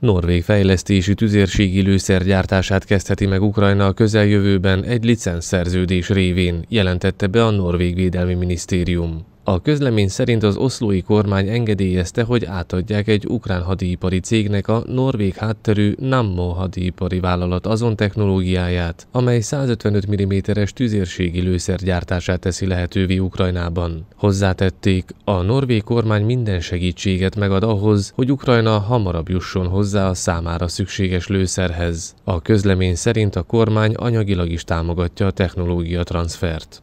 Norvég fejlesztésű tüzérségi lőszer gyártását kezdheti meg Ukrajna a közeljövőben egy licenszerződés révén, jelentette be a Norvég Védelmi Minisztérium. A közlemény szerint az oszlói kormány engedélyezte, hogy átadják egy ukrán hadipari cégnek a norvég hátterű Nammo hadipari vállalat azon technológiáját, amely 155 mm-es tüzérségi lőszer gyártását teszi lehetővé Ukrajnában. Hozzátették, a norvég kormány minden segítséget megad ahhoz, hogy Ukrajna hamarabb jusson hozzá a számára szükséges lőszerhez. A közlemény szerint a kormány anyagilag is támogatja a technológia transfert.